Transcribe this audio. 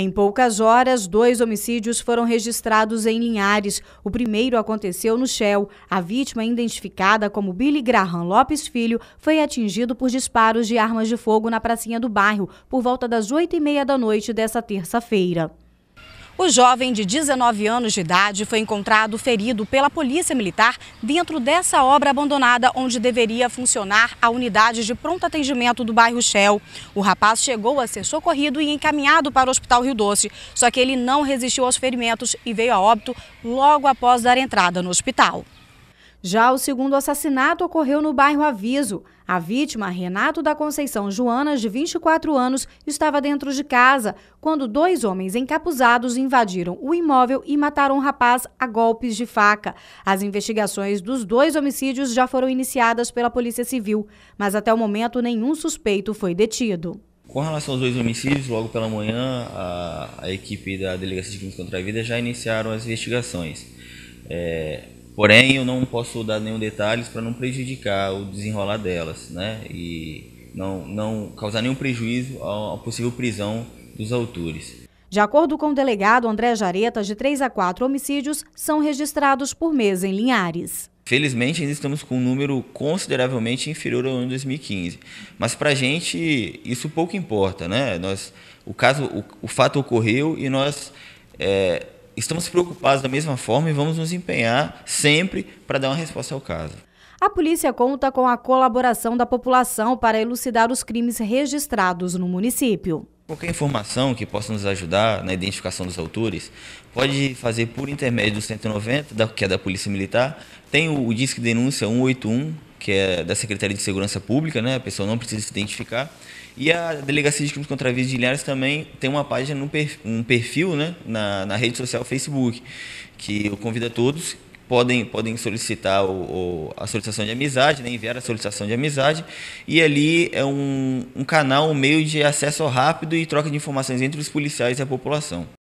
Em poucas horas, dois homicídios foram registrados em Linhares. O primeiro aconteceu no Shell. A vítima, identificada como Billy Graham Lopes Filho, foi atingido por disparos de armas de fogo na pracinha do bairro, por volta das oito e meia da noite dessa terça-feira. O jovem de 19 anos de idade foi encontrado ferido pela Polícia Militar dentro dessa obra abandonada onde deveria funcionar a unidade de pronto atendimento do bairro Shell. O rapaz chegou a ser socorrido e encaminhado para o Hospital Rio Doce, só que ele não resistiu aos ferimentos e veio a óbito logo após dar entrada no hospital. Já o segundo assassinato ocorreu no bairro Aviso. A vítima, Renato da Conceição Joanas, de 24 anos, estava dentro de casa quando dois homens encapuzados invadiram o imóvel e mataram o rapaz a golpes de faca. As investigações dos dois homicídios já foram iniciadas pela Polícia Civil, mas até o momento nenhum suspeito foi detido. Com relação aos dois homicídios, logo pela manhã, a, a equipe da Delegacia de Crimes contra a Vida já iniciaram as investigações. É, Porém, eu não posso dar nenhum detalhes para não prejudicar o desenrolar delas, né? E não, não causar nenhum prejuízo à possível prisão dos autores. De acordo com o delegado André Jareta, de três a quatro homicídios são registrados por mês em Linhares. Felizmente, ainda estamos com um número consideravelmente inferior ao ano de 2015. Mas para a gente, isso pouco importa, né? Nós, o caso, o, o fato ocorreu e nós é, estamos preocupados da mesma forma e vamos nos empenhar sempre para dar uma resposta ao caso. A polícia conta com a colaboração da população para elucidar os crimes registrados no município. Qualquer informação que possa nos ajudar na identificação dos autores, pode fazer por intermédio do 190, que é da Polícia Militar. Tem o, Disque Denúncia 181, que é da Secretaria de Segurança Pública, né? A pessoa não precisa se identificar. E a Delegacia de Crimes contra a Vida de Linhares também tem uma página, um perfil, né? Na, na rede social Facebook, que eu convido a todos podem, podem solicitar o, o, a solicitação de amizade, né? enviar a solicitação de amizade, e ali é um, um canal, um meio de acesso rápido e troca de informações entre os policiais e a população.